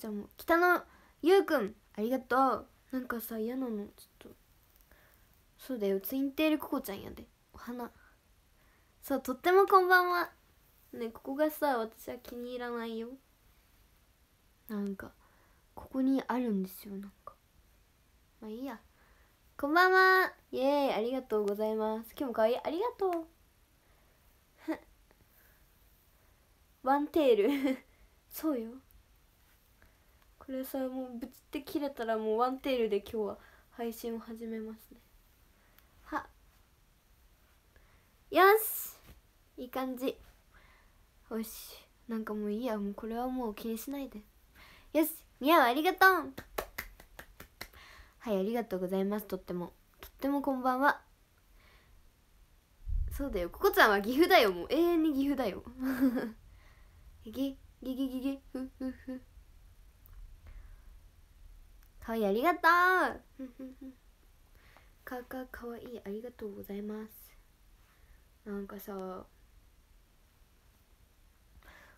ちゃんも北野うくんありがとうなんかさ嫌なのちょっとそうだよツインテールココちゃんやでお花そうとってもこんばんはねここがさ私は気に入らないよなんかここにあるんですよなんかまあいいやこんばんはイエーイありがとうございます今日もかわいいありがとう ワンテール そうよこれさもうぶつって切れたらもうワンテールで今日は配信を始めますねはよしいい感じよしなんかもういいやもうこれはもう気にしないでよしみやはありがとうはいありがとうございますとってもとってもこんばんはそうだよここちゃんは岐阜だよもう永遠に岐阜だよ ギギギギギフフフかわいありがとうかかかわいいありがとうございますなんかさ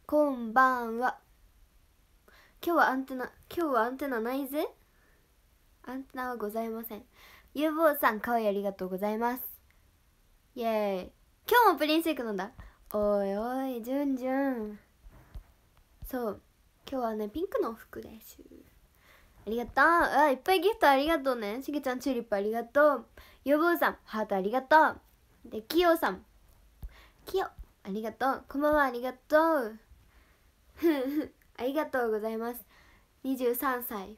こんばんは今日はアンテナ今日はアンテナないぜアンテナはございません有望さん可愛いありがとうございますイエーイ今日もプリンセェイク飲んだおいおいじゅんじゅんそう今日はねピンクの服ですありがとうあいっぱいギフトありがとうねしげちゃんチューリップありがとう予防さんハートありがとうできよさんきよありがとうこんばんはありがとうありがとうございます23歳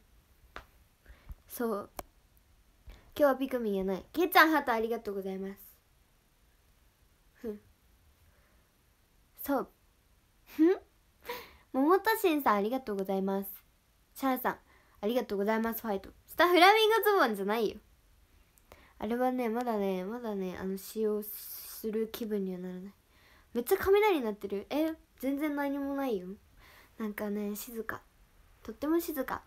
そう今日はピクミンやないけいちゃんハートありがとうございますそうふん桃田んさんありがとうございますシャンさんありがとうございます、ファイト。スタフラミンゴズボンじゃないよ。あれはね、まだね、まだね、あの、使用する気分にはならない。めっちゃ雷になってる。え、全然何もないよ。なんかね、静か。とっても静か。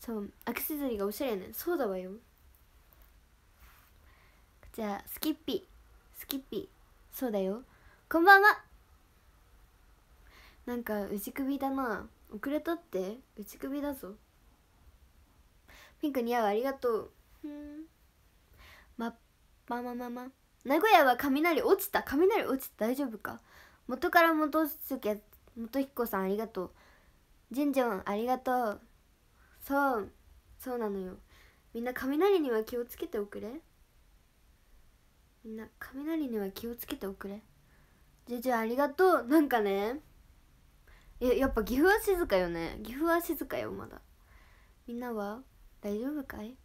そう、アクセサリーがおしゃれやねそうだわよ。じゃあ、スキッピー。スキッピー。そうだよ。こんばんは。なんか、内首だな。遅れたって、内首だぞ。ピンク似合うありがとううんままままま名古屋は雷落ちた雷落ちた大丈夫か元から元助元彦さんありがとうじんじョんありがとうそうそうなのよみんな雷には気をつけておくれみんな雷には気をつけておくれじゃじゃありがとうなんかねややっぱ岐阜は静かよね岐阜は静かよまだみんなは大丈夫かい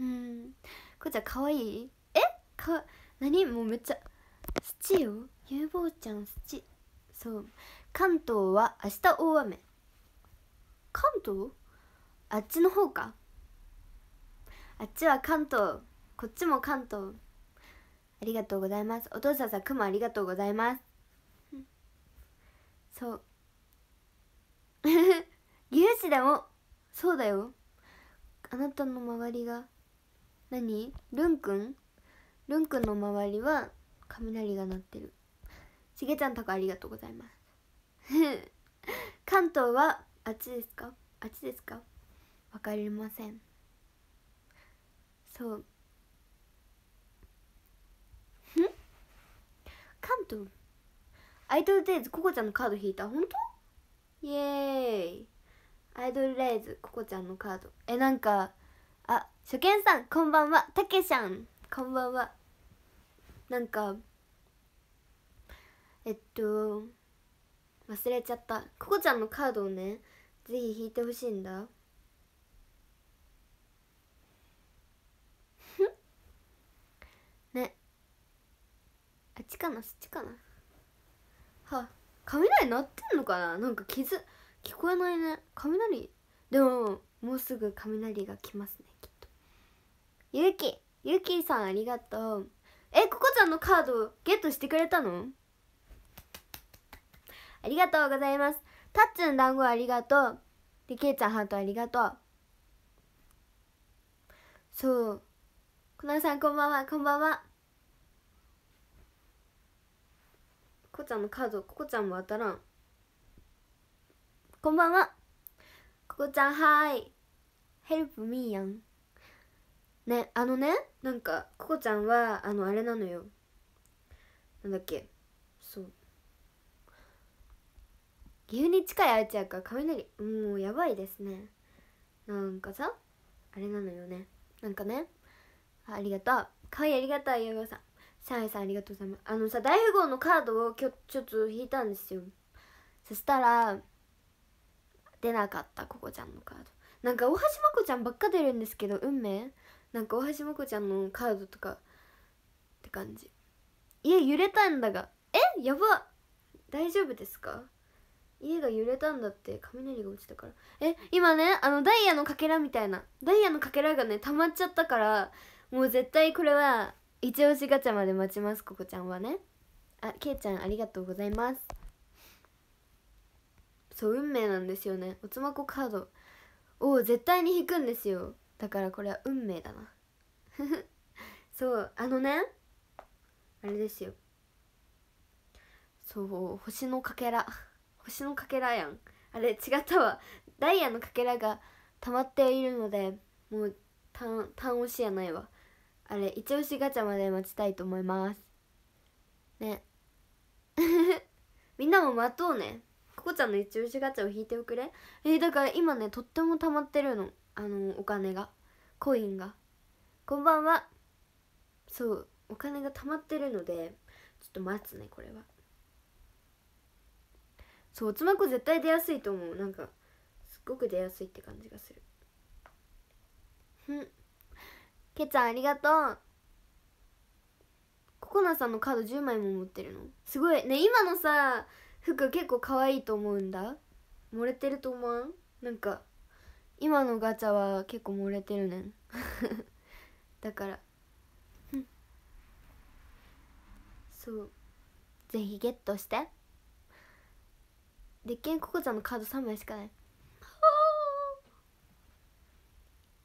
うんこうちゃんかわいいえか何もうめっちゃよゆうぼうちゃん土そう関東は明日大雨関東あっちの方かあっちは関東こっちも関東ありがとうございますお父さんさくまありがとうございますそう岐阜市でもそうだよあなたの周りが何ルンくんルンくんの周りは雷が鳴ってるしげちゃんとかありがとうございます 関東はあっちですかあっちですかわかりませんそう関東アイドルデイズココちゃんのカード引いた本当イエーイアイドルレイズここちゃんのカードえなんかあ初見さんこんばんはたけしゃんこんばんはなんかえっと忘れちゃったここちゃんのカードをねぜひ引いてほしいんだねあっちかなそっちかなはあ雷鳴ってんのかななんか傷聞こえないね雷でももうすぐ雷が来ますねきっとゆきゆきさんありがとうえここちゃんのカードゲットしてくれたのありがとうございますたっちん団子ありがとうでけいちゃんハートありがとうそうこなさんこんばんはこんばんはこちゃんのカードここちゃんも当たらんこんばんはここちゃんはいヘルプミーやんねあのねなんかここちゃんはあのあれなのよなんだっけそう岐阜に近い愛知やから雷もうやばいですねなんかさあれなのよねなんかねありがとうかわいいありがとうヨうさんさイさんありがとうございますあのさ大富豪のカードを今日ちょっと引いたんですよそしたら出なかったここちゃんのカードなんか大橋真子ちゃんばっか出るんですけど運命なんか大橋真子ちゃんのカードとかって感じ家揺れたんだがえやば大丈夫ですか家が揺れたんだって雷が落ちたからえ今ねあのダイヤのかけらみたいなダイヤのかけらがね溜まっちゃったからもう絶対これは一押しガチャまで待ちますここちゃんはねあけいちゃんありがとうございますそう運命なんですよねおつまこカードを絶対に引くんですよだからこれは運命だな そうあのねあれですよそう星のかけら星のかけらやんあれ違ったわダイヤのかけらが溜まっているのでもう単単押しやないわあれ一押しガチャまで待ちたいと思いますね みんなも待とうねここちゃんの一押しガチャを引いておくれえー、だから今ねとっても溜まってるのあのお金がコインがこんばんはそうお金が溜まってるのでちょっと待つねこれはそうつまこ絶対出やすいと思うなんかすっごく出やすいって感じがするふんけちゃんありがとうココナさんのカード10枚も持ってるのすごいね今のさ服結構可愛いと思うんだ漏れてると思うんなんか今のガチャは結構漏れてるねん だからそうぜひゲットしてでっけんここちゃんのカード3枚しかない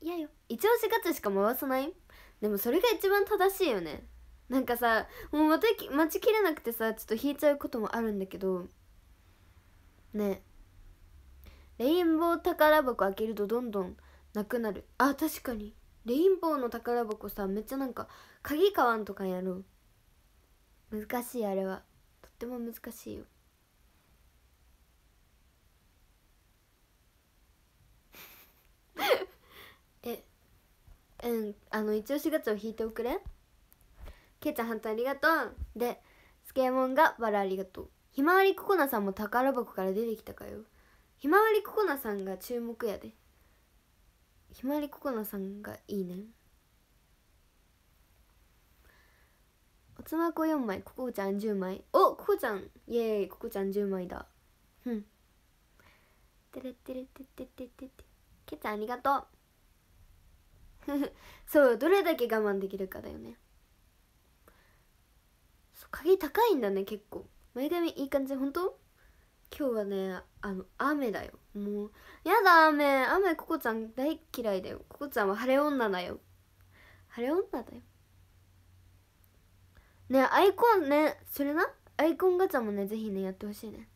いやよ一押しガチャしか回さないでもそれが一番正しいよねなんかさもう待た、待ちきれなくてさちょっと引いちゃうこともあるんだけどねレインボー宝箱開けるとどんどんなくなるあ確かにレインボーの宝箱さめっちゃなんか鍵買わんとかやろう難しいあれはとっても難しいよ えうんあの一応しチャを引いておくれケちゃんハントありがとうでスケモンがバラありがとうひまわりココナさんも宝箱から出てきたかよひまわりココナさんが注目やでひまわりココナさんがいいねおつまこ4枚ココちゃん10枚おココちゃんイエーイココちゃん10枚だうんてれてれてててててケちゃんありがとうそうどれだけ我慢できるかだよね鍵高いんだね結構前髪いい感じ本当今日はねあの雨だよもうやだ雨雨ココちゃん大嫌いだよココちゃんは晴れ女だよ晴れ女だよねアイコンねそれなアイコンガチャもねぜひねやってほしいね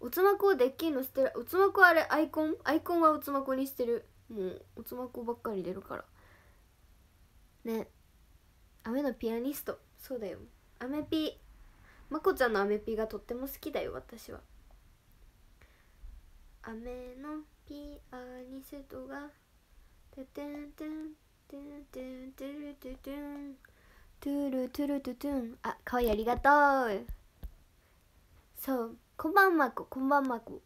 おつまこをでっけいのしてるおつまこあれアイコンアイコンはおつまこにしてるもうおつまこばっかり出るからね雨のピアニストそうだよアメピまこちゃんのアメピがとっても好きだよ私はアメのピアニストがトゥんてんてんてんてるててんトゥルトゥルトゥトゥンあかわいいありがとうそうこんばんまここんばんまこ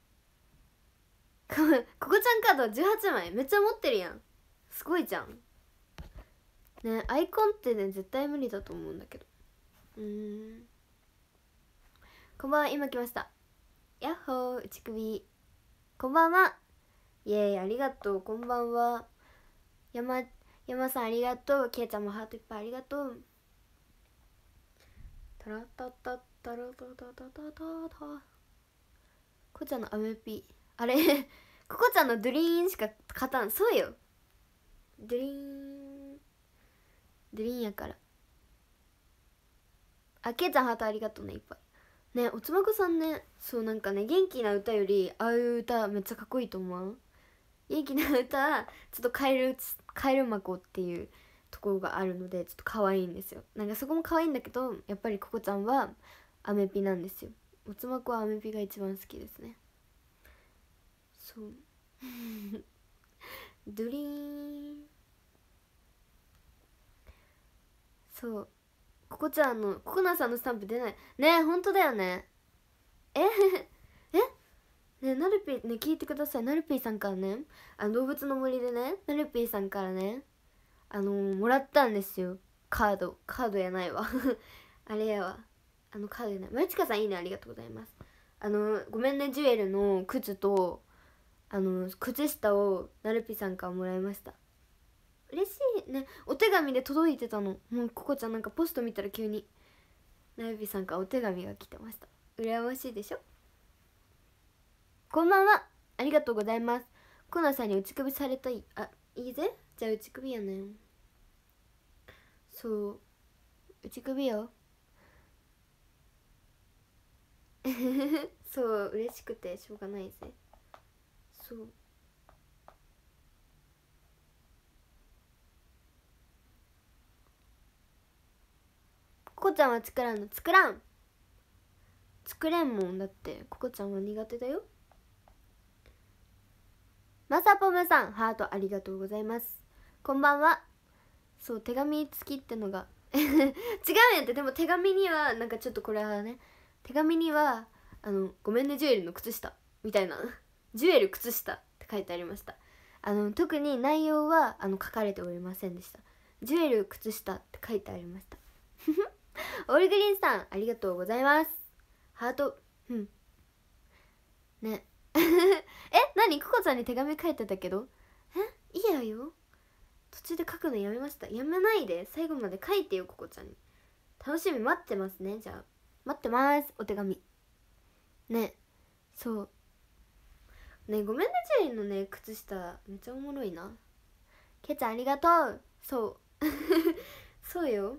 ここちゃんカード18枚めっちゃ持ってるやんすごいじゃんねアイコンってね絶対無理だと思うんだけどうんこんばんは今来ましたやっほー内首こんばんはイエーイありがとうこんばんは山山さんありがとうけいちゃんもハートいっぱいありがとうタラタタタラタタタタタタこちゃんのアメピあれ ここちゃんのドリーンしか勝たんそうよドリーンドリインやからあけちゃんハートありがとうねいっぱいねおつまこさんねそうなんかね元気な歌よりああいう歌めっちゃかっこいいと思う元気な歌ちょっとカエルかえるマコっていうところがあるのでちょっと可愛いんですよなんかそこも可愛いんだけどやっぱりここちゃんはアメピなんですよおつまこはアメピが一番好きですねそう ドリーンそうここちゃんのココナさんのスタンプ出ないねえほんとだよねえ えねなるぴーね聞いてくださいなるぴーさんからねあの動物の森でねなるぴーさんからねあのー、もらったんですよカードカードやないわ あれやわあのカードやないまちかさんいいねありがとうございますあのー、ごめんねジュエルの靴とあのー、靴下をなるぴさんからもらいました嬉しいねお手紙で届いてたのもうここちゃんなんかポスト見たら急になゆびさんからお手紙が来てました羨ましいでしょこんばんはありがとうございますコナさんに打ち首されたいあいいぜじゃあ打ち首やねんそう打ち首よ そう嬉しくてしょうがないぜそうこコちゃんは作らんの作らん作れんもんだってここちゃんは苦手だよまさぽむさんハートありがとうございますこんばんはそう手紙付きってのが 違うんやってでも手紙にはなんかちょっとこれはね手紙にはあの「ごめんねジュエルの靴下」みたいな「ジュエル靴下」って書いてありましたあの特に内容はあの書かれておりませんでした「ジュエル靴下」って書いてありました オールグリーンさんありがとうございますハートうんね え何ココちゃんに手紙書いてたけどえいやよ途中で書くのやめましたやめないで最後まで書いてよココちゃんに楽しみ待ってますねじゃあ待ってますお手紙ねそうねごめんねジェリーのね靴下めっちゃおもろいなケちゃんありがとうそう そうよ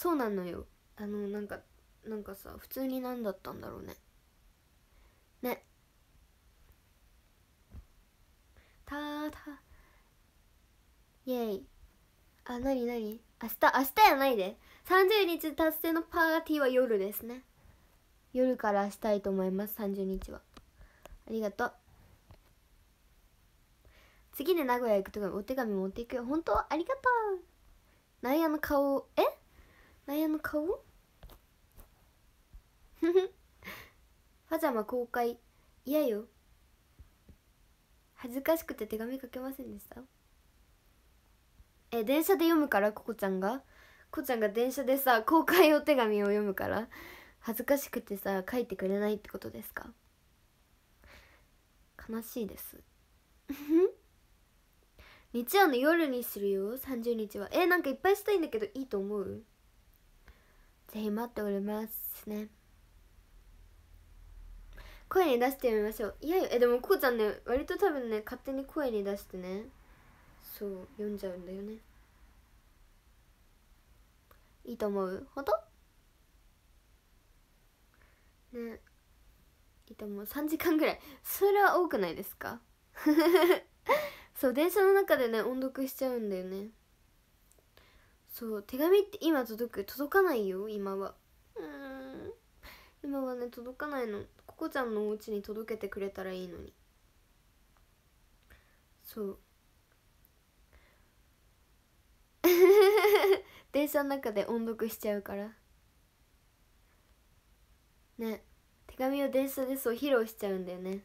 そうなのよあのなんかなんかさ普通に何だったんだろうねねたーたイェイあなになに明日明日やないで30日達成のパーティーは夜ですね夜からしたいと思います30日はありがとう次で名古屋行くとかお手紙持っていくよ本当ありがとうナイアの顔え綾の顔パジャマ公開嫌よ恥ずかしくて手紙書けませんでしたえ電車で読むからここちゃんがこちゃんが電車でさ公開お手紙を読むから恥ずかしくてさ書いてくれないってことですか悲しいです 日曜の夜にするよ30日はえなんかいっぱいしたいんだけどいいと思うぜひ待っておりますね声に出してみましょういやえでもこうちゃんね割と多分ね勝手に声に出してねそう読んじゃうんだよねいいと思うほどねいいと思う3時間ぐらいそれは多くないですか そう電車の中でね音読しちゃうんだよねそう手紙って今届く届かないよ今はうん今はね届かないのここちゃんのお家に届けてくれたらいいのにそう 電車の中で音読しちゃうからね手紙を電車でそう披露しちゃうんだよね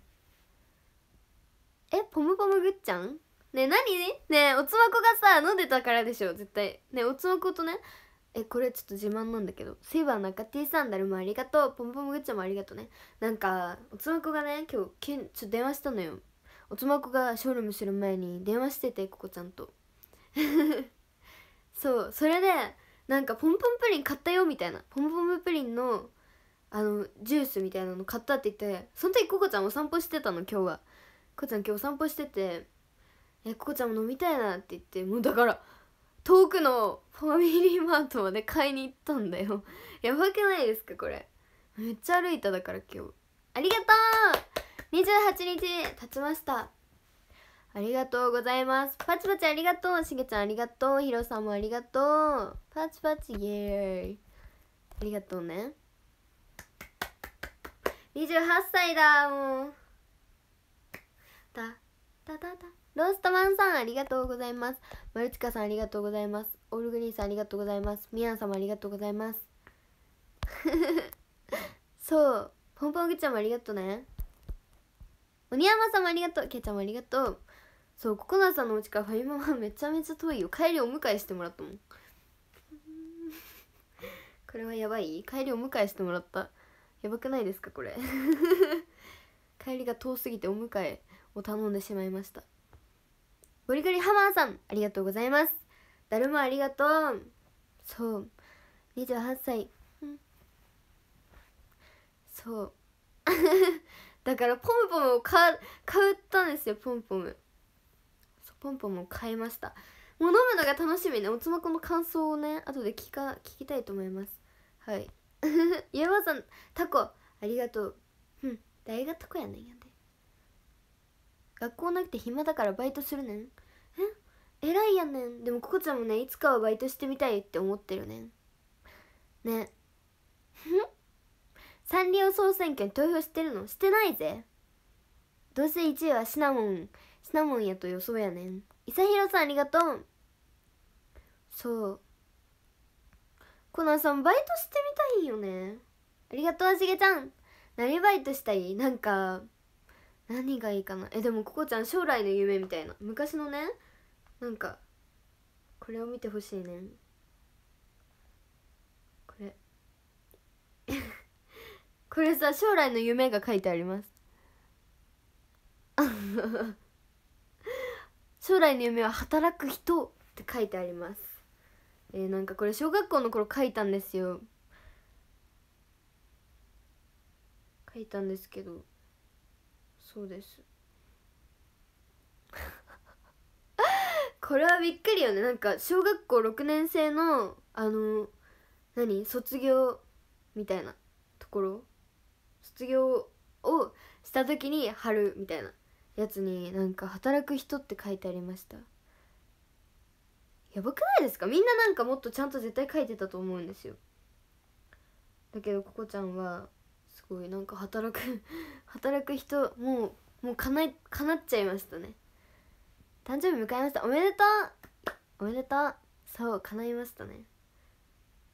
えポムポムぐっちゃんねえ何ねえおつまこがさ飲んでたからでしょ絶対ねえおつまことねえこれちょっと自慢なんだけどセイバーなんか T ンダルもありがとうポンポングッチョもありがとうねなんかおつまこがね今日けんちょっと電話したのよおつまこがショールームする前に電話しててここちゃんと そうそれでなんかポンポンプリン買ったよみたいなポンポンプリンのあのジュースみたいなの買ったって言ってその時ココちゃんお散歩してたの今日はコこちゃん今日お散歩しててえここちゃんも飲みたいなって言ってもうだから遠くのファミリーマートまで買いに行ったんだよ やばくないですかこれめっちゃ歩いただから今日ありがとう28日経ちましたありがとうございますパチパチありがとうしげちゃんありがとうひろさんもありがとうパチパチイエーイありがとうね28歳だもうだだだだローストマンさん、ありがとうございます。マルチカさん、ありがとうございます。オールグリーンさん、ありがとうございます。ミアン様、ありがとうございます。そう。ポンポングちゃんもありがとうね。鬼山さんもありがとう。ケイちゃんもありがとう。そう、ココナさんのお家からファミマはめちゃめちゃ遠いよ。帰りお迎えしてもらったもん。これはやばい帰りお迎えしてもらった。やばくないですか、これ。帰りが遠すぎてお迎えを頼んでしまいました。ゴリゴリハマーさん、ありがとうございます。だるまありがとう。そう。28歳。うん、そう。だから、ポンポムを買買ったんですよ、ポンポム。ポンポンも買いましたもう飲むのが楽しみねおつまこの感想をね後で聞か聞きたいと思いますはい ゆうばさんタコありがとううん誰がタコやねんやね学校なくて暇だからバイトするねんえ偉いやねんでもここちゃんもねいつかはバイトしてみたいって思ってるねんね サンリオ総選挙に投票してるのしてないぜどうせ1位はシナモンシナモンやと予想やねんいさひろさんありがとうそうコナンさんバイトしてみたいよねありがとうしげちゃん何バイトしたいなんか何がいいかなえでもここちゃん将来の夢みたいな昔のねなんかこれを見てほしいねこれ これさ将来の夢が書いてあります 将来の夢は働く人って書いてありますえー、なんかこれ小学校の頃書いたんですよ書いたんですけどそうです これはびっくりよねなんか小学校6年生のあの何卒業みたいなところ卒業をした時に貼るみたいなやつになんか「働く人」って書いてありましたやばくないですかみんななんかもっとちゃんと絶対書いてたと思うんですよだけどここちゃんはごいなんか働く 働く人もうもうかなかなっちゃいましたね誕生日迎えましたおめでとうおめでとうそう叶いましたね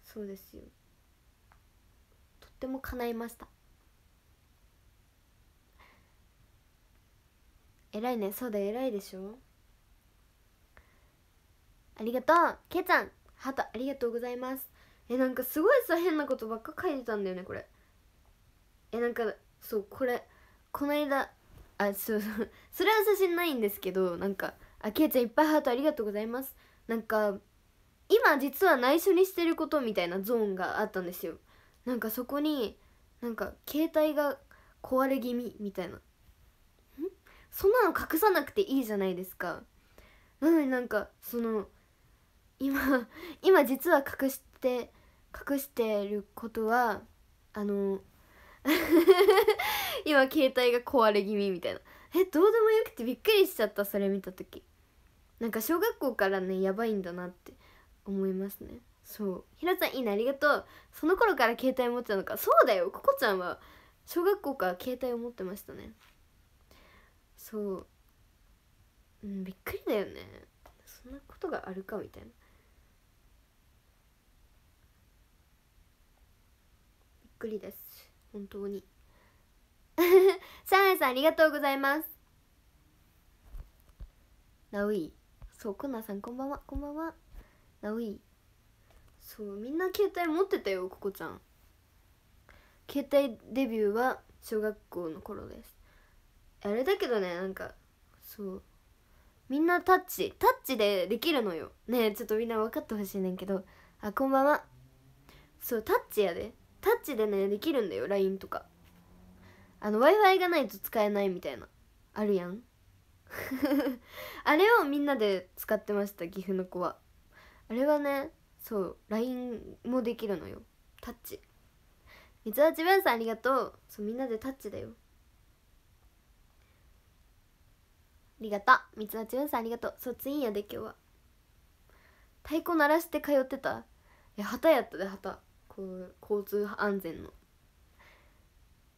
そうですよとっても叶いました偉いねそうだ偉いでしょありがとうけいちゃんハートありがとうございますえなんかすごいさ変なことばっか書いてたんだよねこれえなんかそうこれこの間あそうそう それは写真ないんですけどなんかあけいちゃんいっぱいハートありがとうございますなんか今実は内緒にしてることみたいなゾーンがあったんですよなんかそこになんか携帯が壊れ気味みたいなんそんなの隠さなくていいじゃないですかなのになんかその今今実は隠して隠してることはあの 今携帯が壊れ気味みたいなえどうでもよくてびっくりしちゃったそれ見た時なんか小学校からねやばいんだなって思いますねそうひらちゃんいいねありがとうその頃から携帯持ってたのかそうだよここちゃんは小学校から携帯を持ってましたねそううんびっくりだよねそんなことがあるかみたいなびっくりです本当に サナエさんありがとうございますナウイそうコナさんこんばんはこんばんはナウイそうみんな携帯持ってたよここちゃん携帯デビューは小学校の頃ですあれだけどねなんかそうみんなタッチタッチでできるのよねえちょっとみんな分かってほしいねんけどあこんばんはそうタッチやでタッチでねできるんだよ LINE とかあの w i f i がないと使えないみたいなあるやん あれをみんなで使ってました岐阜の子はあれはねそう LINE もできるのよタッチ三橋文さんありがとうそうみんなでタッチだよありがとう三橋文さんありがとうそうツインやで今日は太鼓鳴らして通ってたいや旗やったで旗交通安全の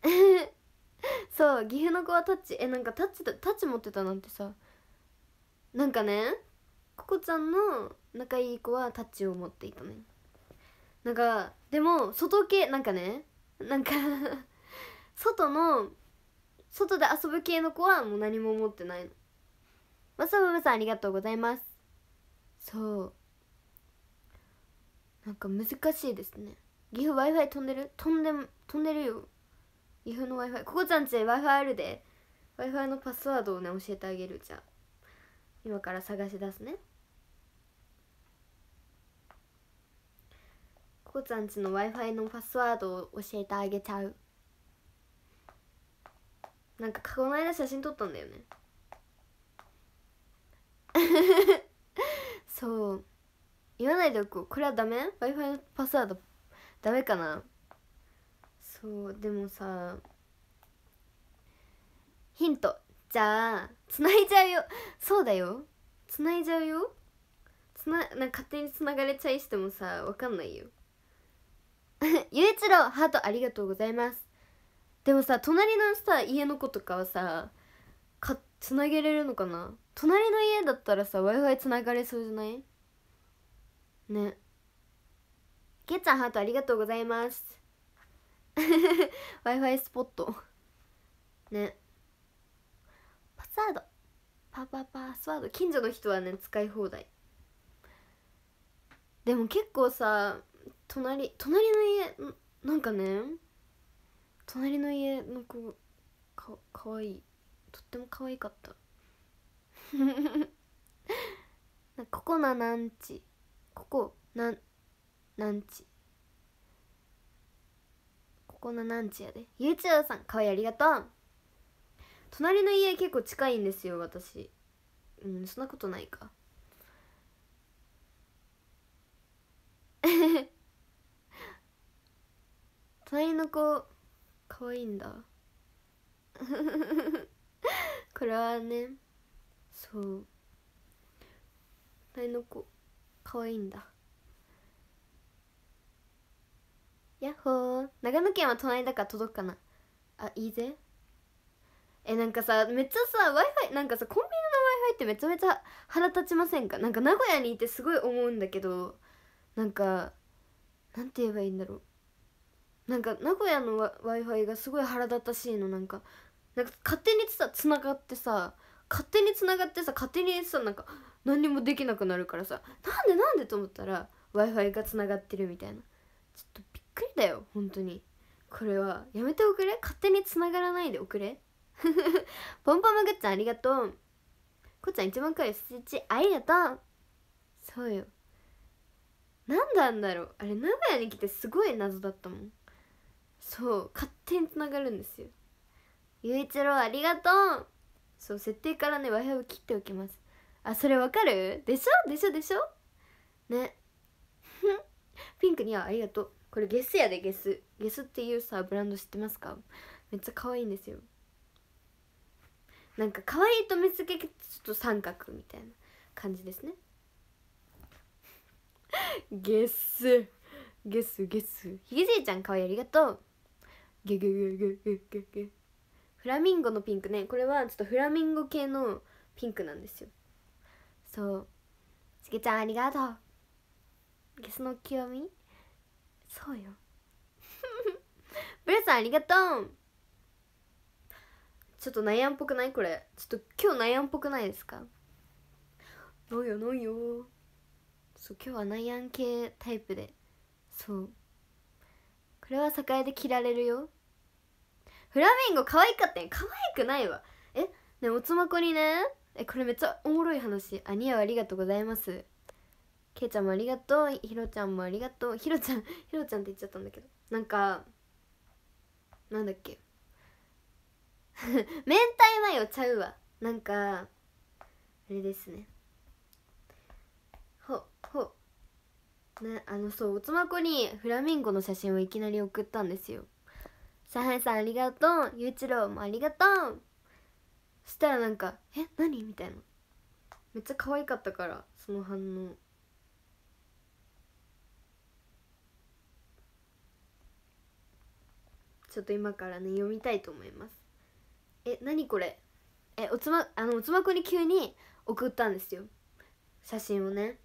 そう岐阜の子はタッチえなんかタッチタッチ持ってたなんてさなんかねここちゃんの仲いい子はタッチを持っていたねなんかでも外系なんかねなんか外の外で遊ぶ系の子はもう何も持ってないのわさまぶさんありがとうございますそうなんか難しいですね岐阜 Wi-Fi 飛んでる飛んで飛んでるよ岐阜の Wi-Fi ここちゃんち Wi-Fi あるで Wi-Fi のパスワードをね教えてあげるじゃあ今から探し出すねここちゃんちの Wi-Fi のパスワードを教えてあげちゃうなんかこの間写真撮ったんだよね そう言わないでおこうこれはダメ ?Wi-Fi のパスワードダメかなそうでもさヒントじゃあつないじゃうよそうだよつないじゃうよつななんか勝手につながれちゃいしてもさわかんないよ ゆういちろうハートありがとうございますでもさ隣のさ家の子とかはさかつなげれるのかな隣の家だったらさ w i f i つながれそうじゃないねけっちゃんハートありがとうございます w i f i スポットねパスワードパパパスワード近所の人はね使い放題でも結構さ隣隣の家なんかね隣の家の子かかわいいとっても可愛かったなココナなんちここなんなちここのなンちやで YouTube さんかわいいありがとう隣の家結構近いんですよ私うんそんなことないか 隣の子かわいいんだ これはねそう隣の子かわいいんだやっほー長野県は隣だから届くかなあいいぜえなんかさめっちゃさ w i f i なんかさコンビニの w i f i ってめちゃめちゃ腹立ちませんかなんか名古屋にいてすごい思うんだけどなんかなんて言えばいいんだろうなんか名古屋の w i f i がすごい腹立たしいのなんかなんか勝手にさつながってさ勝手につながってさ勝手にさなんか何にもできなくなるからさなんでなんでと思ったら w i f i がつながってるみたいなちょっとくりだよ本当にこれはやめておくれ勝手に繋がらないでおくれ ポンポマグッちゃんありがとうこっちゃん一番からいスイッチありがとうそうよ何なんだろうあれ名古屋に来てすごい謎だったもんそう勝手に繋がるんですよゆういちろうありがとうそう設定からね和 i を切っておきますあそれわかるでしょでしょでしょね ピンクにはありがとうこれゲスやでゲスゲスっていうさブランド知ってますかめっちゃ可愛いんですよなんか可愛いと見つけてちょっと三角みたいな感じですねゲスゲスゲスひげじいちゃん可愛いありがとうゲゲゲゲゲゲゲフラミンゴのピンクねこれはちょっとフラミンゴ系のピンクなんですよそうしげちゃんありがとうゲスの極みそうよブレさんありがとうちょっと悩んっぽくないこれちょっと今日悩んっぽくないですかなんやなんやそう今日は悩ん系タイプでそうこれは栄で着られるよフラミンゴ可愛かったやん可愛くないわえねおつまこにねえこれめっちゃおもろい話あにやありがとうございますけいちゃんもありがとうひろちゃんもありがとうひろちゃんひろちゃんって言っちゃったんだけどなんかなんだっけ 明太マヨちゃうわなんかあれですねほほねあのそうおつまこにフラミンゴの写真をいきなり送ったんですよさはさんありがとうゆういちろうもありがとうそしたらなんか「え何?」みたいなめっちゃ可愛かったからその反応ちょっと今からね読みたいと思いますえ何これえおつまあのおつまくに急に送ったんですよ写真をね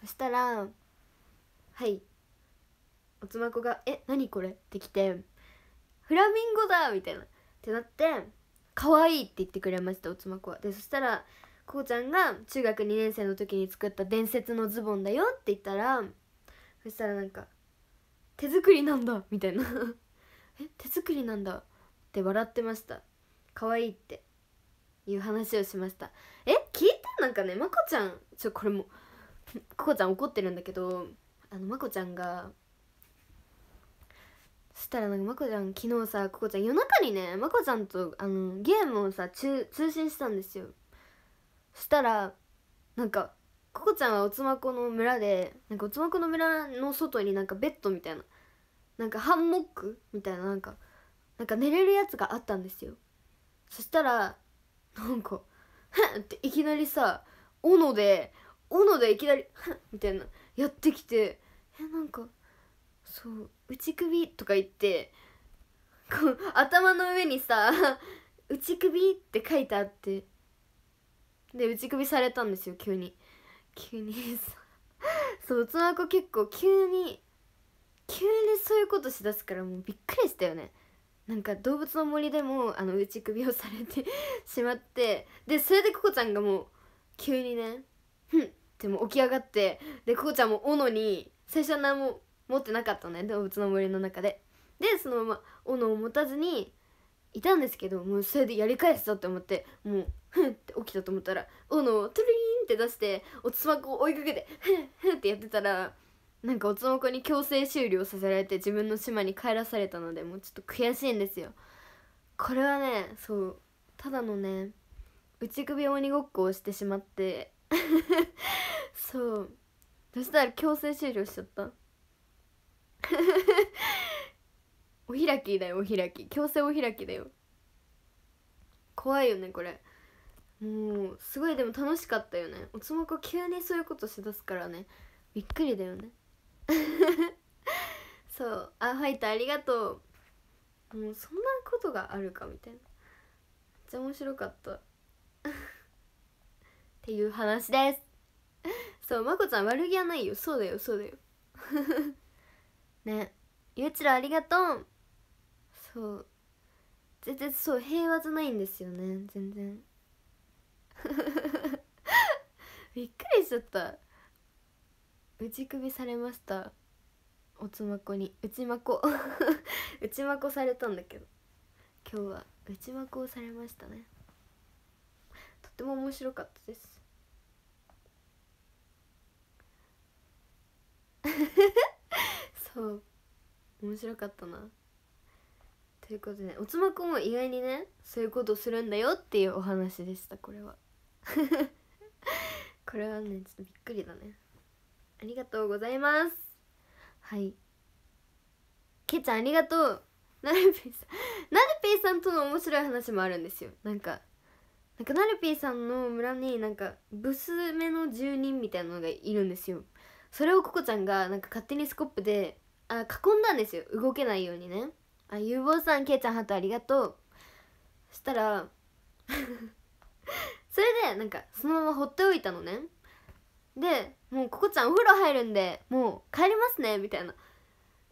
そしたらはいおつまこが「え何これ?」って来て「フラミンゴだ!」みたいなってなって「可愛いって言ってくれましたおつまこはでそしたらこうちゃんが中学2年生の時に作った伝説のズボンだよって言ったらそしたらなんか「手作りなんだ!」みたいな「え手作りなんだ」って笑ってました可愛いっていう話をしましたえ聞いたなんかねまこちゃんちょこれもここちゃん怒ってるんだけどあのまこちゃんがそしたらなんかまこちゃん昨日さここちゃん夜中にねまこちゃんとあのゲームをさ通信したんですよそしたらなんかここちゃんはおつまこの村でなんかおつまこの村の外になんかベッドみたいななんかハンモックみたいななんかなんか寝れるやつがあったんですよそしたらなんか「へっていきなりさ斧で斧でいきなり「へん!」みたいなやってきてえなんかそう内首とか言ってこう頭の上にさ「内首」って書いてあってで内首されたんですよ急に急にさそううつわ結構急に急にそういうことしだすからもうびっくりしたよねなんか動物の森でもあの打ち首をされて しまってでそれでココちゃんがもう急にねふんっても起き上がってでココちゃんも斧に最初は何も持ってなかったね動物の森の中ででそのまま斧を持たずにいたんですけどもうそれでやり返すぞって思ってもうふんって起きたと思ったら斧をトゥルリーンって出しておつまこを追いかけてふんふんってやってたらなんかおつもこに強制終了させられて自分の島に帰らされたのでもうちょっと悔しいんですよこれはねそうただのね内首鬼ごっこをしてしまって そうそしたら強制終了しちゃった お開きだよお開き強制お開きだよ怖いよねこれもうすごいでも楽しかったよねおつもこ急にそういうことしだすからねびっくりだよね そうあファイトありがとうもうそんなことがあるかみたいなめっちゃ面白かった っていう話ですそうまこちゃん悪気はないよそうだよそうだよ ねゆうちろありがとうそう全然そう平和じゃないんですよね全然びっくりしちゃった打ち首されましたおつまこに内まこ 内まこされたんだけど今日は内まこをされましたねとても面白かったです そう面白かったなということで、ね、おつまこも意外にねそういうことするんだよっていうお話でしたこれは これはねちょっとびっくりだねありがとうございますはいけちゃんありがとうなるピーさんなる ピーさんとの面白い話もあるんですよなんかなんかナルピーさんの村になんか娘の住人みたいなのがいるんですよそれをここちゃんがなんか勝手にスコップであ囲んだんですよ動けないようにねあ有望さんけいちゃんハートありがとうそしたら それでなんかそのまま放っておいたのねでもうここちゃんお風呂入るんでもう帰りますねみたいな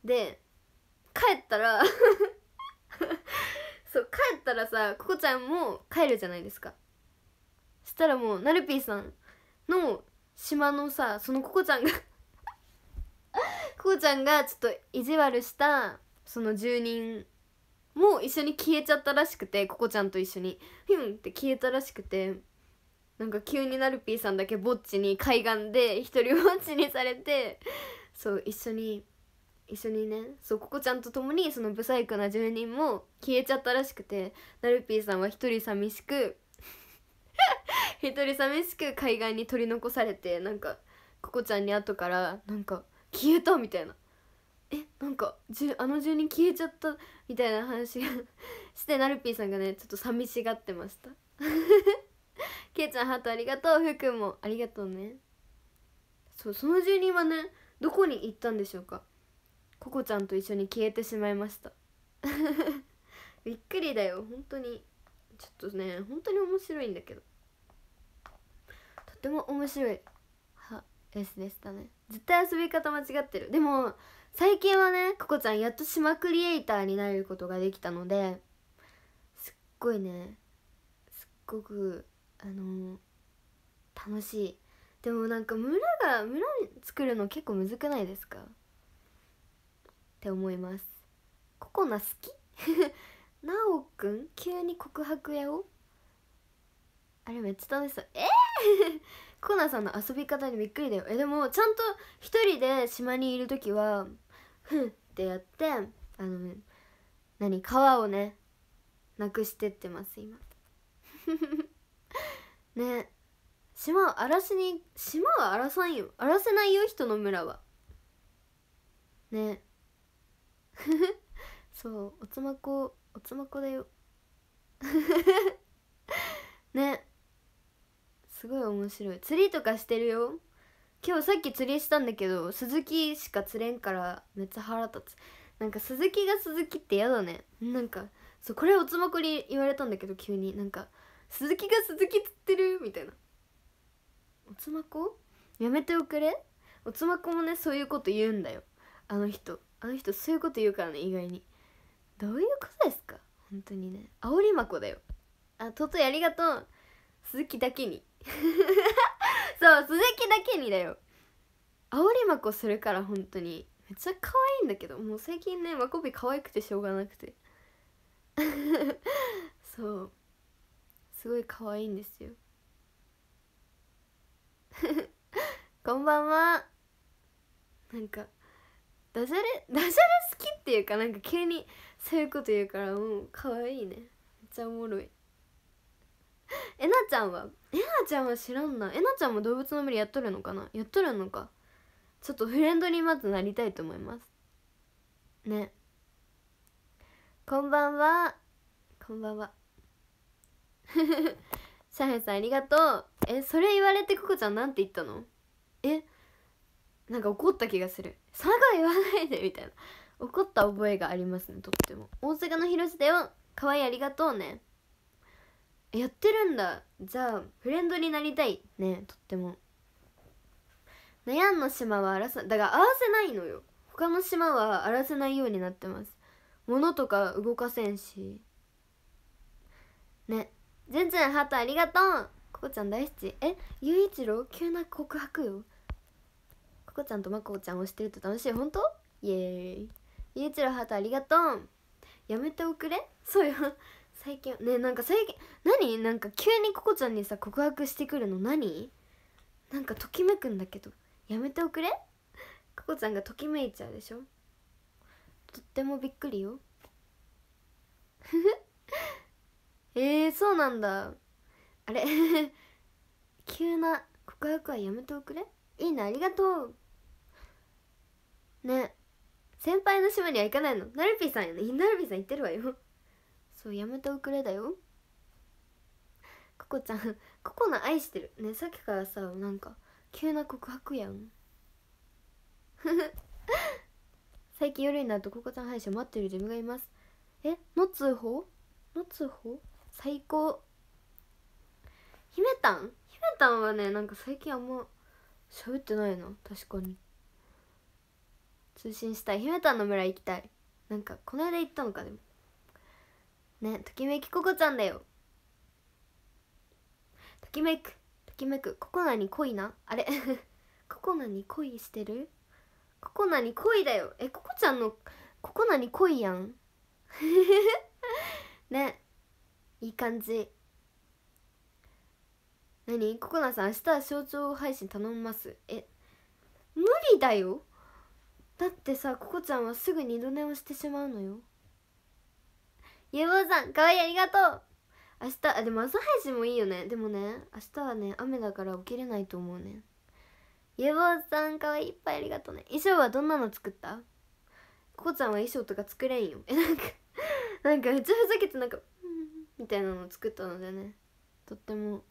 で帰ったら そう帰ったらさここちゃんも帰るじゃないですかしたらもうナルピーさんの島のさそのここちゃんがここ ちゃんがちょっと意地悪したその住人も一緒に消えちゃったらしくてここちゃんと一緒にヒュンって消えたらしくてなんか急になるぴーさんだけぼっちに海岸で一人ぼっちにされてそう一緒に一緒にねそうここちゃんと共にそのブサイクな住人も消えちゃったらしくてなるぴーさんは一人寂しく 一人寂しく海岸に取り残されてなんかここちゃんに後からなんか消えたみたいなえなんかじゅあの住人消えちゃったみたいな話が してナルピーさんがねちょっと寂しがってましたけいちゃんハートありがとうふうくんもありがとうねそうその住人はねどこに行ったんでしょうかここちゃんと一緒に消えてしまいました びっくりだよ本当にちょっとね本当に面白いんだけどとても面白いはレでしたね絶対遊び方間違ってるでも最近はねここちゃんやっと島クリエイターになれることができたのですっごいねすっごくあの楽しいでもなんか村が村作るの結構むずくないですかって思いますココナ好きなお くん急に告白やをあれめっちゃ楽しそうえー、コ コナさんの遊び方にびっくりだよえでもちゃんと一人で島にいる時はふんってやってあの何川をねなくしてってます今 ね島を荒らしに島は荒らさんよ荒らせないよ人の村はね そうおつまこおつまこだよ ねすごい面白い釣りとかしてるよ今日さっき釣りしたんだけど鈴木しか釣れんからめっちゃ腹立つなんか鈴木が鈴木って嫌だねなんかそうこれおつまこに言われたんだけど急になんか「鈴木が鈴木釣ってるみたいなおつまこやめておくれおつまこもねそういうこと言うんだよあの人あの人そういうこと言うからね意外にどういうことですか本当にねあおりまこだよあととありがとう鈴木だけに そう鈴木だけにだよあおりまこするから本当にめっちゃ可愛いんだけどもう最近ねまこび可愛くてしょうがなくて そうすごい可愛いんですよ こんばんはなんかダジャレダジャレ好きっていうかなんか急にそういうこと言うからもう可愛いねめっちゃおもろいえなちゃんはえなちゃんは知らんなえなちゃんも動物の理やっとるのかなやっとるのかちょっとフレンドにまずなりたいと思いますねこんばんはこんばんは シャフさんありがとうえそれ言われてココちゃんなんて言ったのえなんか怒った気がする佐賀言わないでみたいな怒った覚えがありますねとっても大阪の広瀬だよ可愛いありがとうねやってるんだじゃあフレンドになりたいねとっても悩んの島は荒らさだから合わせないのよ他の島は荒らせないようになってます物とか動かせんしね全然ハートありがとうここちゃん大好きえゆういちろう急な告白よここちゃんとまこちゃんをしてると楽しい本当イエーイゆういちろうハートありがとうやめておくれそうよ最近ねなんか最近何なんか急にここちゃんにさ告白してくるの何なんかときめくんだけどやめておくれここちゃんがときめいちゃうでしょとってもびっくりよふふ えー、そうなんだあれ 急な告白はやめておくれいいな、ありがとうね先輩の島には行かないのなるぴさんやねなるぴさん行ってるわよそうやめておくれだよここちゃんここの愛してるねさっきからさなんか急な告白やん 最近夜になるとココちゃん歯医者待ってる自分がいますえの通報の通報最高ひめたんひめたんはねなんか最近あんま喋ってないな確かに通信したいひめたんの村行きたいなんかこの間行ったのかでもねときめきここちゃんだよときめくときめくココナに恋なあれココナに恋してるココナに恋だよえココちゃんのココナに恋やん ねいい感じ何ココナさん明日は象徴配信頼みますえ無理だよだってさココちゃんはすぐ二度寝をしてしまうのよゆうぼうさんかわいいありがとう明日あでも朝配信もいいよねでもね明日はね雨だから起きれないと思うねゆうぼうさんかわいいいっぱいありがとうね衣装はどんなの作ったココちゃんは衣装とか作れんよえなんかなんかめっちゃふざけてなんかみたいなのを作ったのでねとっても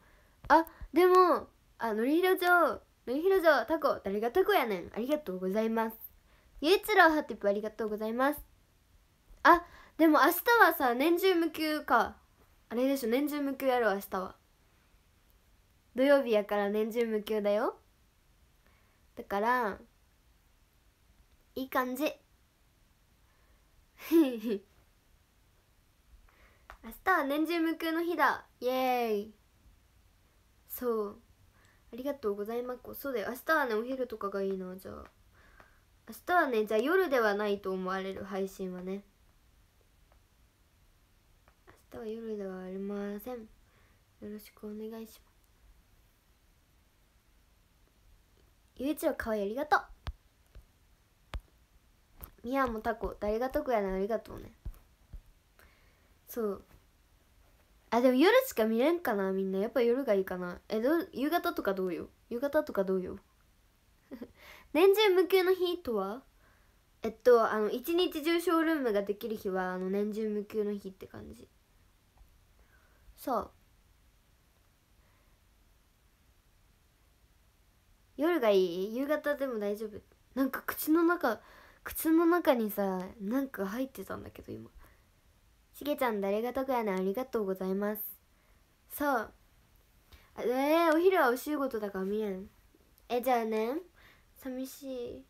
あでもあのりひろ城のりひろ城タコ誰がタコやねんありがとうございますゆういちろうハティプありがとうございますあでも明日はさ年中無休かあれでしょ年中無休やろ明日は土曜日やから年中無休だよだからいい感じ h e 明日は年中無休の日だイエーイそうありがとうございますそうだよ明日はねお昼とかがいいなじゃあ明日はねじゃあ夜ではないと思われる配信はね明日は夜ではありませんよろしくお願いしますゆういちろかわいいありがとうみやもたこ誰が得やねありがとうねそうあでも夜しか見れんかなみんなやっぱ夜がいいかなえど夕方とかどうよ夕方とかどうよ 年中無休の日とはえっとあの一日中ショールームができる日はあの年中無休の日って感じそう夜がいい夕方でも大丈夫なんか口の中口の中にさなんか入ってたんだけど今しげちゃん誰が得やねん、ありがとうございますそうえー、お昼はお仕事だから見えんえじゃあね寂しい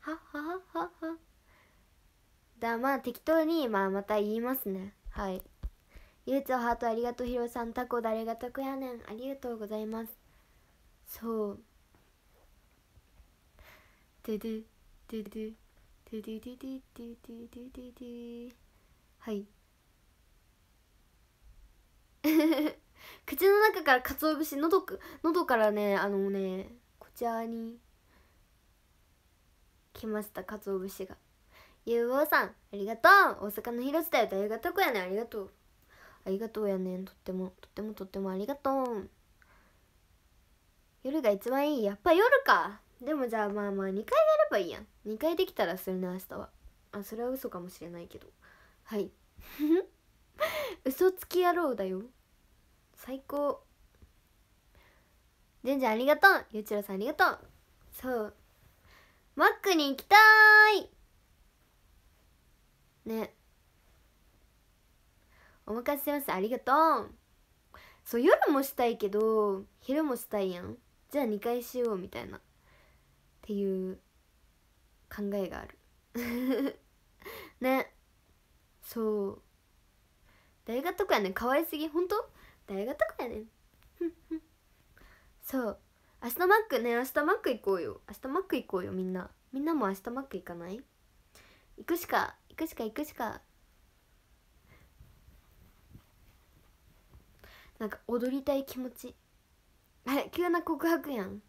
はっはっはっはだまあ適当にまあまた言いますねはいゆうちょハートありがとうひろさんタコ誰が得やねんありがとうございますそうででででディディディディディディィディディはい 口の中から鰹節のどの喉からねあのねこちらに来ました鰹節がゆうおうさんありがとう大阪の広瀬だよりがとこやねありがとうありがとうやねんとってもとってもとってもありがとう夜が一番いいやっぱ夜かでもじゃあまあまあ2回やればいいやん2回できたらするね明日はあそれは嘘かもしれないけどはい 嘘つき野郎だよ最高全然ありがとうゆうちろさんありがとうそうマックに行きたいねお任せしますありがとうそう夜もしたいけど昼もしたいやんじゃあ2回しようみたいなっていう考えがある ねそう大学とかやねん可愛すぎ本当大学とかやねん そう明日マックね明日マック行こうよ明日マック行こうよみんなみんなも明日マック行かない行くしか行くしか行くしかなんか踊りたい気持ちあれ急な告白やん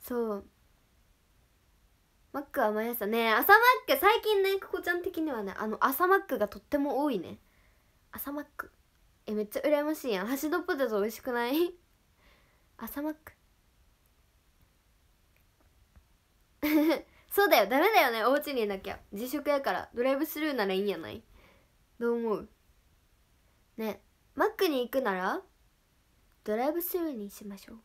そうマックは毎朝ね朝マック最近ねここちゃん的にはねあの朝マックがとっても多いね朝マックえめっちゃ羨ましいやんハシドポテト美味しくない 朝マック そうだよダメだよねお家にいなきゃ自粛やからドライブスルーならいいんやないどう思うねマックに行くならドライブスルーにしましょう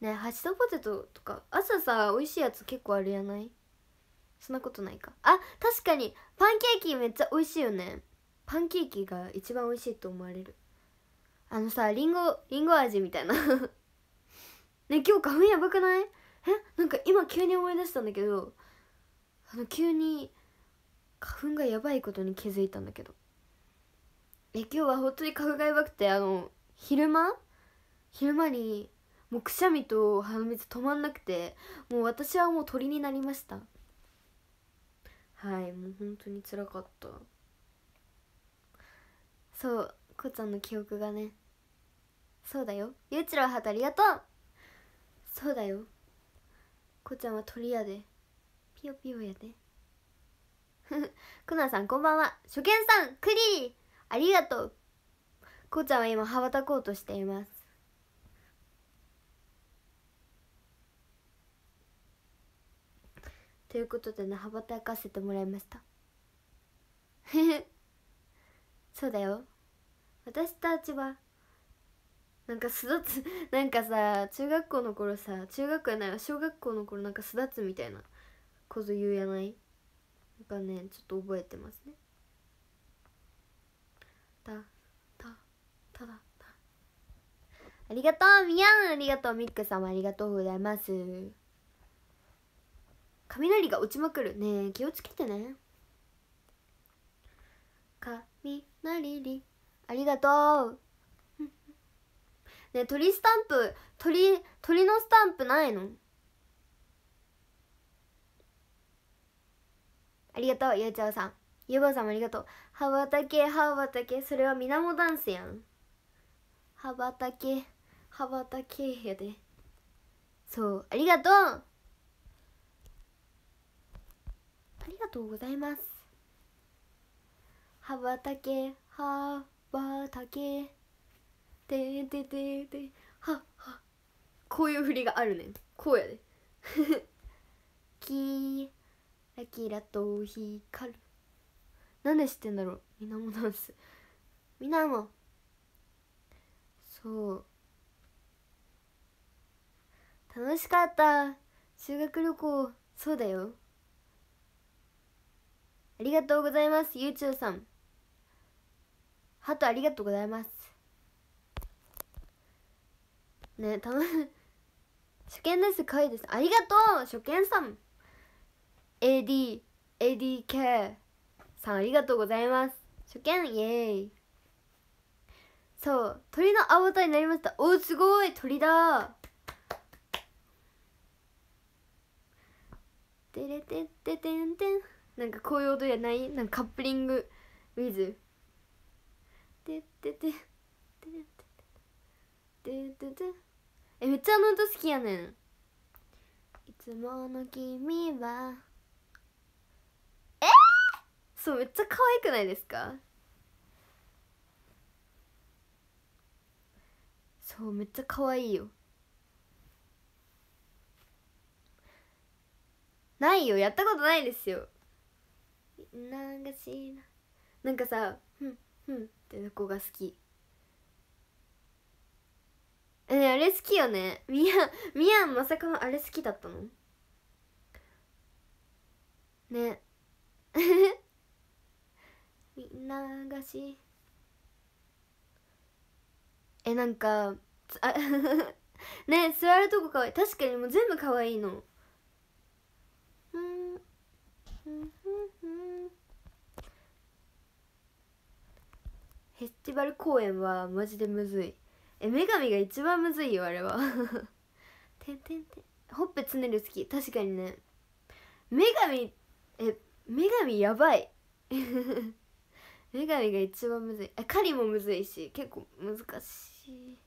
ねハチドポテトとか朝さ美味しいやつ結構あるやないそんなことないかあ確かにパンケーキめっちゃ美味しいよねパンケーキが一番美味しいと思われるあのさりんごりんご味みたいな ね今日花粉やばくないえなんか今急に思い出したんだけどあの急に花粉がやばいことに気づいたんだけどえ今日は本当に花粉がやばくてあの昼間昼間にもうくしゃみと鼻水止まんなくてもう私はもう鳥になりましたはいもう本当につらかったそうこちゃんの記憶がねそうだよゆうちろはたありがとうそうだよこちゃんは鳥やでピヨピヨやでくなさんこんばんは初見さんクリーありがとうこちゃんは今羽ばたこうとしていますということでね羽ばたかせてもらいました そうだよ私たちはなんか巣立つ なんかさ中学校の頃さ中学校やない小学校の頃なんか巣立つみたいなこと言うやないなんかねちょっと覚えてますねただありがとうみやんありがとうミック様ありがとうございます雷が落ちまくるねえ気をつけてね雷りありがとう ね鳥スタンプ鳥鳥のスタンプないのありがとうゆうちゃおさんゆうばさんもありがとう羽ばたけ羽ばたけそれはみなもダンスやん羽ばたけ羽ばたけやでそうありがとうありがとうございます羽ばたけ羽ばたけててててははこういう振りがあるねこうやでキラキラと光るなんで知ってんだろうみんなもダンスみなもそう楽しかった修学旅行そうだよありがとうございます、ゆうちゅうさん。ハートありがとうございます。ね、楽し 初見です、かいです。ありがとう初見さん !AD、ADK さんありがとうございます。初見、イェーイ。そう、鳥のアバターになりました。おー、すごい鳥だてれてっててんてん。なんかこういう音じゃないなんかカップリング with てっててててててえめっちゃあの音好きやねんいつもの君はえー、そうめっちゃ可愛くないですかそうめっちゃ可愛いよないよやったことないですよなんかしいなんかさ「ふんふん」っての子が好きえ、あれ好きよねみやみやんまさかのあれ好きだったのね みんながしえなんかあ ね座るとこかわいい確かにもう全部かわいいのうんうんフェスティバル公演はマジでむずいえ女神が一番むずいよあれは てんてんてんほっぺつねる好き確かにね女神え女神やばい 女神が一番むずいえ狩りもむずいし結構難しい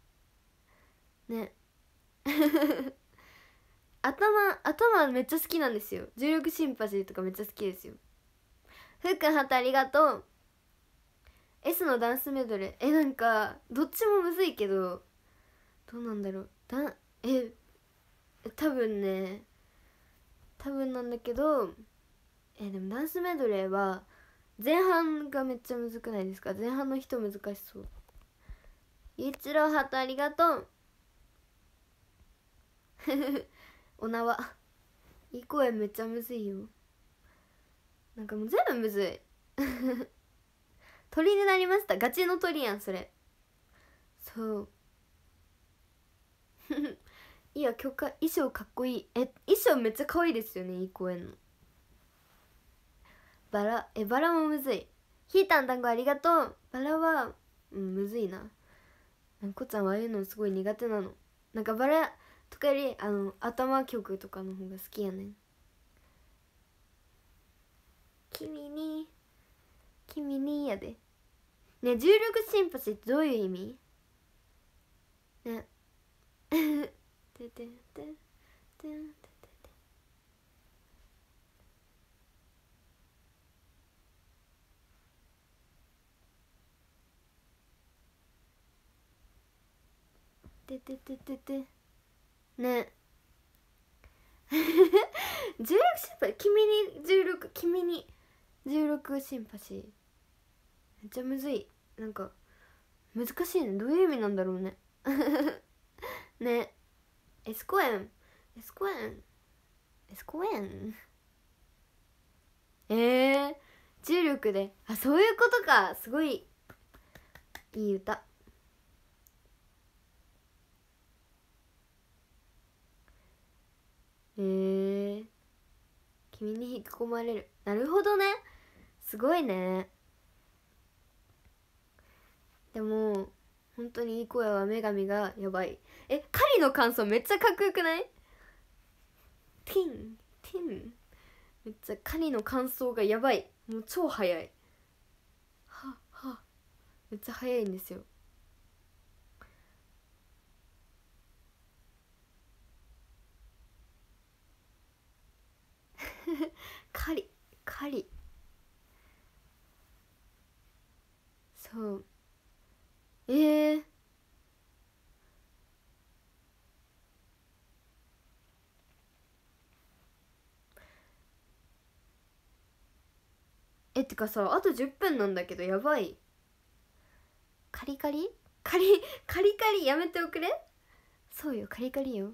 ね 頭頭めっちゃ好きなんですよ重力シンパシーとかめっちゃ好きですよふっくんはたありがとう S のダンスメドレーえなんかどっちもむずいけどどうなんだろうだえ多分ね多分なんだけどえでもダンスメドレーは前半がめっちゃむずくないですか前半の人難しそうゆういちろうハートありがとう お縄いい声めっちゃむずいよなんかもう全部むずい鳥になりましたガチの鳥やんそれそう いや曲衣装かっこいいえ衣装めっちゃ可愛いですよねいい公演のバラえバラもむずいひーたん団子ありがとうバラはうんむずいななこちゃんはああいうのすごい苦手なのなんかバラとかよりあの頭曲とかの方が好きやねん君に君にやでね重力シンパシーってどういう意味ねてててててててててね16シンパシー君に16君に16シンパシーめっちゃむずいなんか難しいねどういう意味なんだろうね ねエスコエンエスコエンエスコエンえー、重力であそういうことかすごいいい歌えー、君に引き込まれるなるほどねすごいねでも本当にいい声は女神がやばいえ狩りの感想めっちゃかっこよくないティンティンめっちゃ狩りの感想がやばいもう超早いはっはめっちゃ早いんですよ 狩り狩りそうええー、えってかさあと10分なんだけどやばいカリカリカリカリカリやめておくれそうよカリカリよ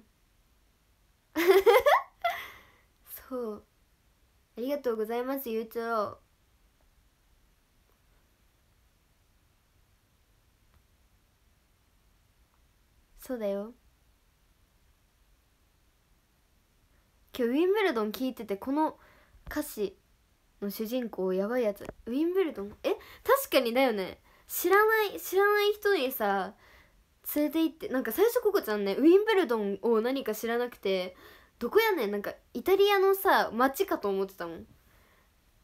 そうありがとうございますゆうちょそうだよ今日ウィンブルドン聞いててこの歌詞の主人公やばいやつウィンブルドンえ確かにだよね知らない知らない人にさ連れて行ってなんか最初ここちゃんねウィンブルドンを何か知らなくてどこやねんなんかイタリアのさ街かと思ってたもん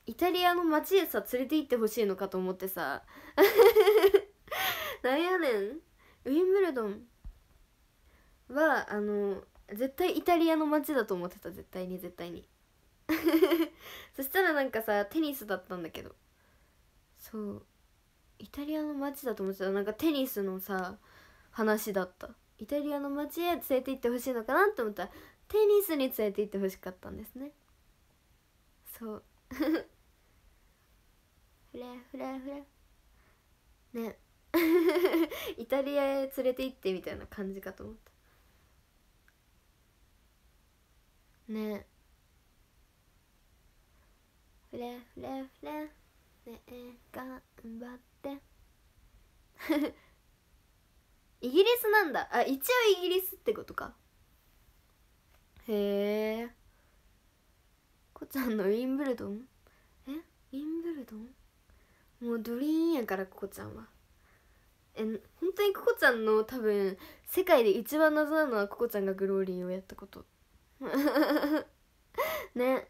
イタリアの街へさ連れて行ってほしいのかと思ってさ なんやねんウィンブルドンはあの絶対イタリアの街だと思ってた絶対に絶対に そしたらなんかさテニスだったんだけどそうイタリアの街だと思ってたなんかテニスのさ話だったイタリアの街へ連れて行ってほしいのかなと思ったらテニスに連れて行ってほしかったんですねそうフレフレフレね イタリアへ連れて行ってみたいな感じかと思ったねふれふれふれねえ頑張って イギリスなんだあ一応イギリスってことかへえこちゃんのウィンブルドンえウィンブルドンもうドリーンやからここちゃんはえ本当にここちゃんの多分世界で一番謎なのはここちゃんがグローリーをやったこと ね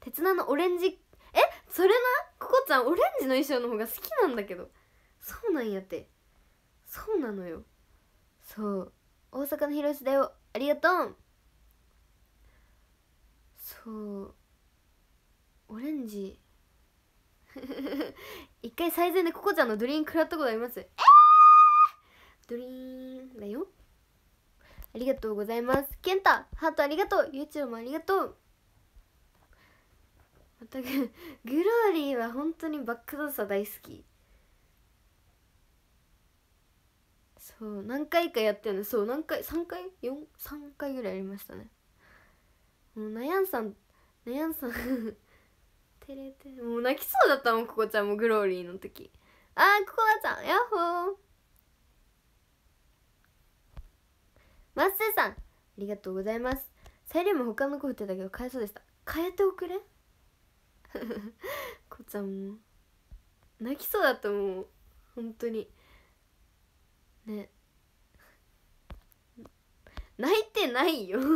鉄なのオレンジえそれなここちゃんオレンジの衣装の方が好きなんだけどそうなんやってそうなのよそう大阪の広しだよありがとうそうオレンジ 一回最善でここちゃんのドリン食らったことありますえー、ドリーンだよありがとうございます。ケンタ、ハートありがとう。YouTube もありがとう。またグローリーは本当にバックダンサー大好き。そう何回かやってるねそう何回3回43回ぐらいやりましたねもう悩んさん悩んさん照 れてもう泣きそうだったもんここちゃんもグローリーの時あーここちゃんヤッホーマッスーさんありがとうございますサイリウム他の子振ってたけど変えそうでした変えておくれ こちゃんも泣きそうだと思う本当にね泣いてないよ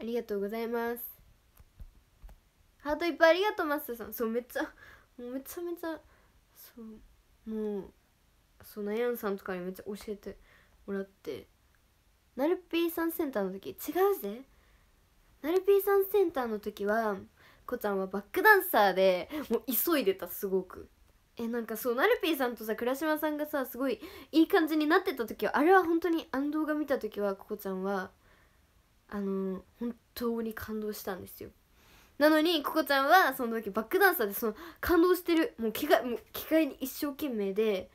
ありがとうございますハートいっぱいありがとうマスターさんそうめっちゃもうめちゃめちゃそうもうそうナヤンさんとかにめっちゃ教えてもらってナルピーさんセンターの時違うぜナルピーさんセンターの時はこちゃんはバックダンサーでもう急いでたすごくえなんかそうナルピーさんとさ倉島さんがさすごいいい感じになってた時はあれは本当にあの動画見た時はここちゃんはあのー、本当に感動したんですよなのにここちゃんはその時バックダンサーでその感動してるもう着替えもう着替えに一生懸命で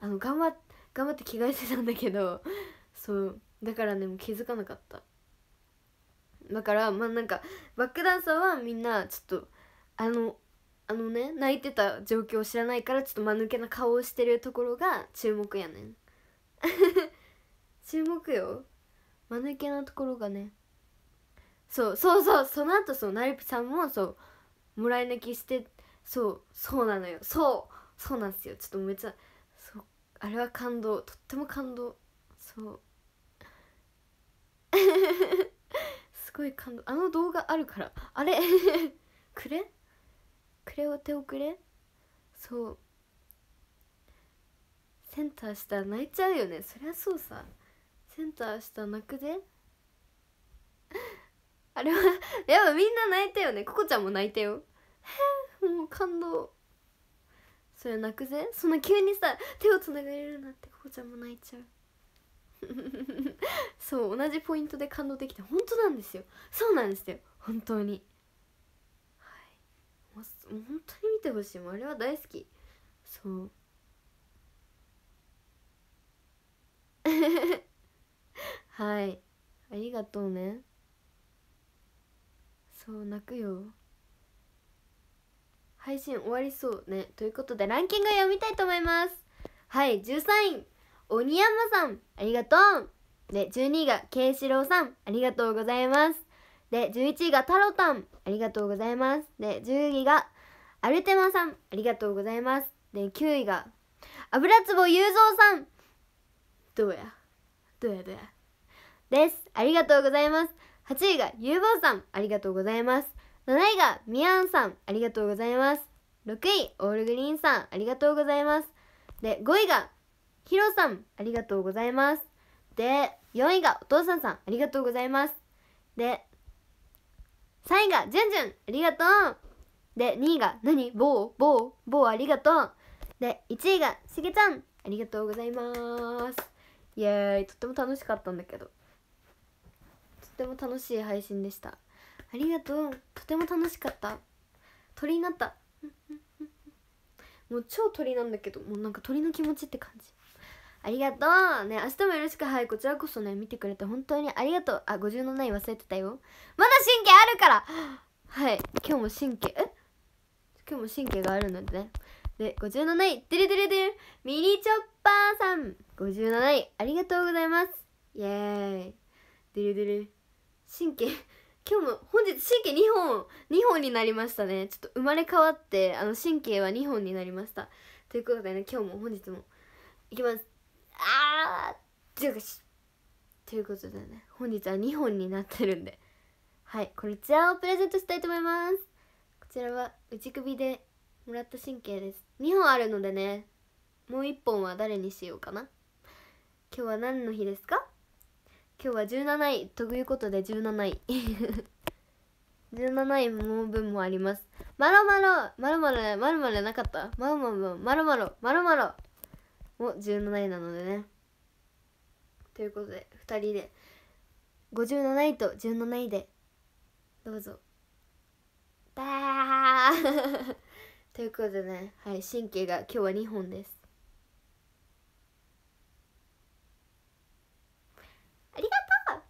あの頑張頑張って着替えてたんだけどそうだからねもう気づかなかっただからまあなんかバックダンサーはみんなちょっとあのあのね泣いてた状況を知らないからちょっと間抜けな顔をしてるところが注目やねん 注目よ間抜けなところがねそうそうそうその後そうナりピさんもそうもらい泣きしてそうそうなのよそうそうなんですよちょっとめっちゃそうあれは感動とっても感動そうすごい感動あの動画あるからあれ くれくれお手遅れそうセンターしたら泣いちゃうよねそりゃそうさセンターしたら泣くで あれはやっぱみんな泣いたよねここちゃんも泣いたよもう感動それ泣くぜそんな急にさ手をつながれるなんてここちゃんも泣いちゃう そう同じポイントで感動できて本当なんですよそうなんですよ本当にはいもう本当に見てほしいもあれは大好きそう はいありがとうねそう泣くよ配信終わりそうねということでランキング読みたいと思いますはい13位鬼山さん、ありがとう。で、12位が慶志郎さん、ありがとうございます。で、11位が太郎たん、ありがとうございます。で、10位がアルテマさん、ありがとうございます。で、9位が油壺雄三さん。どうやどうやどうや。です。ありがとうございます。8位がゆうぼうさん、ありがとうございます。7位がみやんさん、ありがとうございます。6位、オールグリーンさん、ありがとうございます。で、5位がヒロさん、ありがとうございます。で、4位がお父さんさん、ありがとうございます。で、3位がじゅんじゅん、ありがとう。で、2位が何ぼうぼうぼうありがとう。で、1位がしげちゃん、ありがとうございます。イエーイ、とっても楽しかったんだけど。とっても楽しい配信でした。ありがとう。とても楽しかった。鳥になった。もう超鳥なんだけど、もうなんか鳥の気持ちって感じ。ありがとうね明日もよろしくはいこちらこそね見てくれて本当にありがとうあ50のない忘れてたよまだ神経あるからはい今日も神経え今日も神経があるのでねで50のないデレデレデレミニチョッパーさん50のないありがとうございますイエーイデレデレ神経今日も本日神経2本2本になりましたねちょっと生まれ変わってあの神経は2本になりましたということでね今日も本日もいきますあー強がしということでね本日は2本になってるんではいこちらをプレゼントしたいと思いますこちらは内首でもらった神経です2本あるのでねもう1本は誰にしようかな今日は何の日ですか今日は17位ということで17位17 位も分もありますまろまろまろまろまろまろなかったまろまろまろまろまろまろも17位なのでねということで2人で57位と17位でどうぞバー ということでねはい神経が今日は2本ですありがとう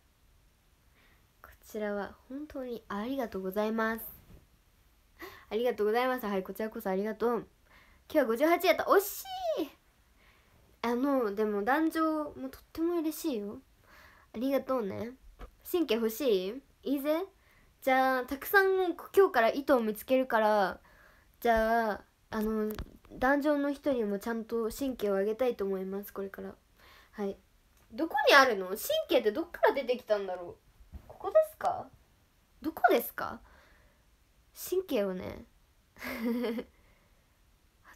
こちらは本当にありがとうございますありがとうございますはいこちらこそありがとう今日は58やった惜しいあのでも壇上もとっても嬉しいよありがとうね神経欲しいいいぜじゃあたくさん今日から糸を見つけるからじゃああの壇上の人にもちゃんと神経をあげたいと思いますこれからはいどこにあるの神経ってどっから出てきたんだろうここですかどこですか神経をね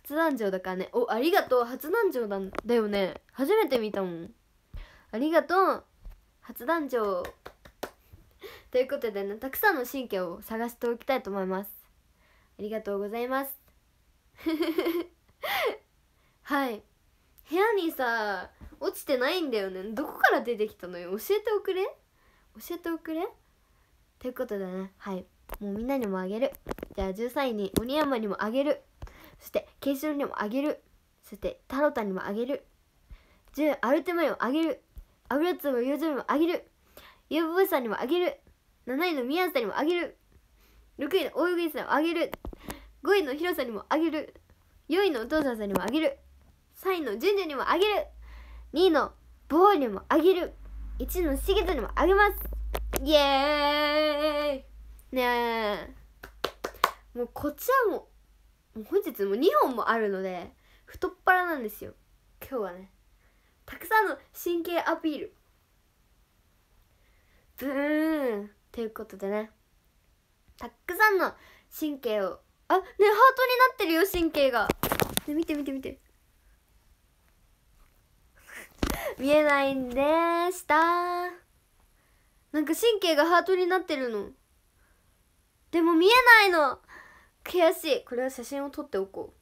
初誕だからねおありがとう初誕生なんだよね初めて見たもんありがとう初誕生 ということでねたくさんの神経を探しておきたいと思いますありがとうございます はい部屋にさ落ちてないんだよねどこから出てきたのよ教えておくれ教えておくれということでねはいもうみんなにもあげるじゃあ13位に鬼山にもあげるそしてケイにもあげるそしてタロタにもあげる10アルテマにもあげるアブラツムユーズにもあげるユーブーさんにもあげる7位の宮んにもあげる6位の大食いさんにもあげる5位のヒロさんにもあげる4位のお父さんさんにもあげる3位のジュンジュンにもあげる2位のボーにもあげる1位のシゲトにもあげますイエーイねえもうこっちはもうもう本日も2本もあるので太っ腹なんですよ今日はねたくさんの神経アピールブーンということでねたくさんの神経をあねハートになってるよ神経が、ね、見て見て見て 見えないんでしたなんか神経がハートになってるのでも見えないの悔しいこれは写真を撮っておこ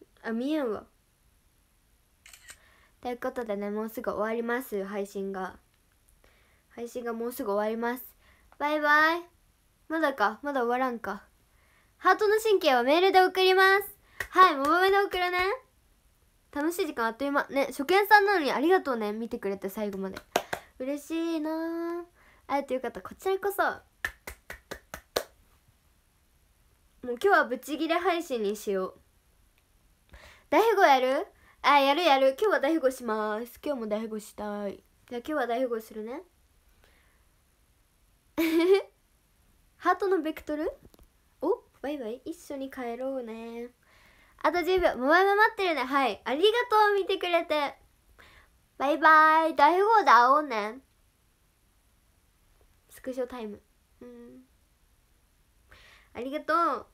うあ見えんわということでねもうすぐ終わります配信が配信がもうすぐ終わりますバイバイまだかまだ終わらんかハートの神経はメールで送りますはいモバメで送るね楽しい時間あっという間ね初見さんなのにありがとうね見てくれて最後まで嬉しいなあえてよかったこちらこそもう今日はブチギレ配信にしよう大富豪やるあやるやる今日は大富豪します今日も大富豪したいじゃあ今日は大富豪するね ハートのベクトルおバイバイ一緒に帰ろうねあと10秒もまま待ってるねはいありがとう見てくれてバイバイ大富豪で会おうねスクショタイムうんありがとう